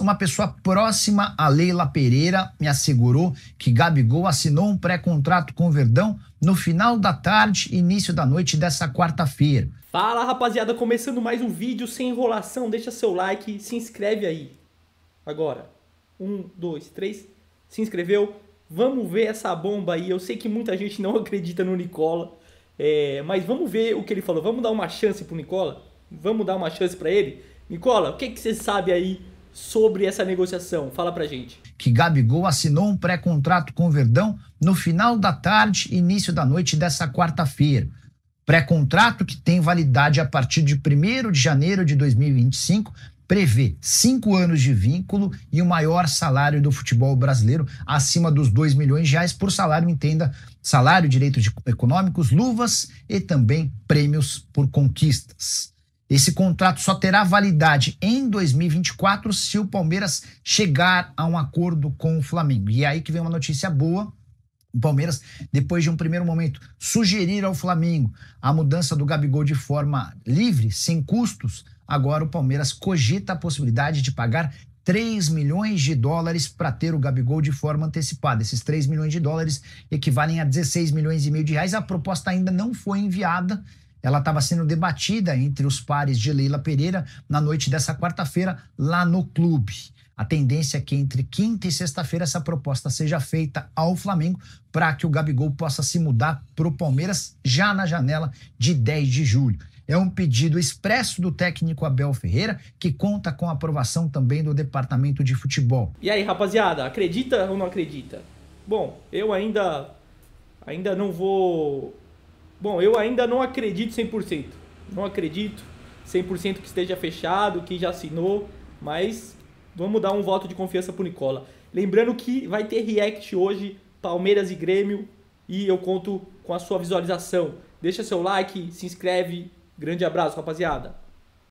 uma pessoa próxima a Leila Pereira me assegurou que Gabigol assinou um pré-contrato com o Verdão no final da tarde e início da noite dessa quarta-feira. Fala rapaziada, começando mais um vídeo sem enrolação, deixa seu like, se inscreve aí. Agora, um, dois, três, se inscreveu? Vamos ver essa bomba aí. Eu sei que muita gente não acredita no Nicola, é, mas vamos ver o que ele falou. Vamos dar uma chance pro Nicola? Vamos dar uma chance para ele? Nicola, o que, que você sabe aí sobre essa negociação? Fala pra gente. Que Gabigol assinou um pré-contrato com o Verdão no final da tarde, início da noite dessa quarta-feira. Pré-contrato que tem validade a partir de 1 de janeiro de 2025, prevê cinco anos de vínculo e o maior salário do futebol brasileiro, acima dos 2 milhões de reais por salário, entenda, salário, direitos econômicos, luvas e também prêmios por conquistas. Esse contrato só terá validade em 2024 se o Palmeiras chegar a um acordo com o Flamengo. E é aí que vem uma notícia boa. O Palmeiras, depois de um primeiro momento, sugerir ao Flamengo a mudança do Gabigol de forma livre, sem custos, agora o Palmeiras cogita a possibilidade de pagar 3 milhões de dólares para ter o Gabigol de forma antecipada. Esses 3 milhões de dólares equivalem a 16 milhões e meio de reais. A proposta ainda não foi enviada ela estava sendo debatida entre os pares de Leila Pereira na noite dessa quarta-feira lá no clube. A tendência é que entre quinta e sexta-feira essa proposta seja feita ao Flamengo para que o Gabigol possa se mudar para o Palmeiras já na janela de 10 de julho. É um pedido expresso do técnico Abel Ferreira, que conta com a aprovação também do departamento de futebol. E aí, rapaziada, acredita ou não acredita? Bom, eu ainda ainda não vou Bom, eu ainda não acredito 100%. Não acredito 100% que esteja fechado, que já assinou, mas vamos dar um voto de confiança pro Nicola. Lembrando que vai ter react hoje, Palmeiras e Grêmio, e eu conto com a sua visualização. Deixa seu like, se inscreve. Grande abraço, rapaziada.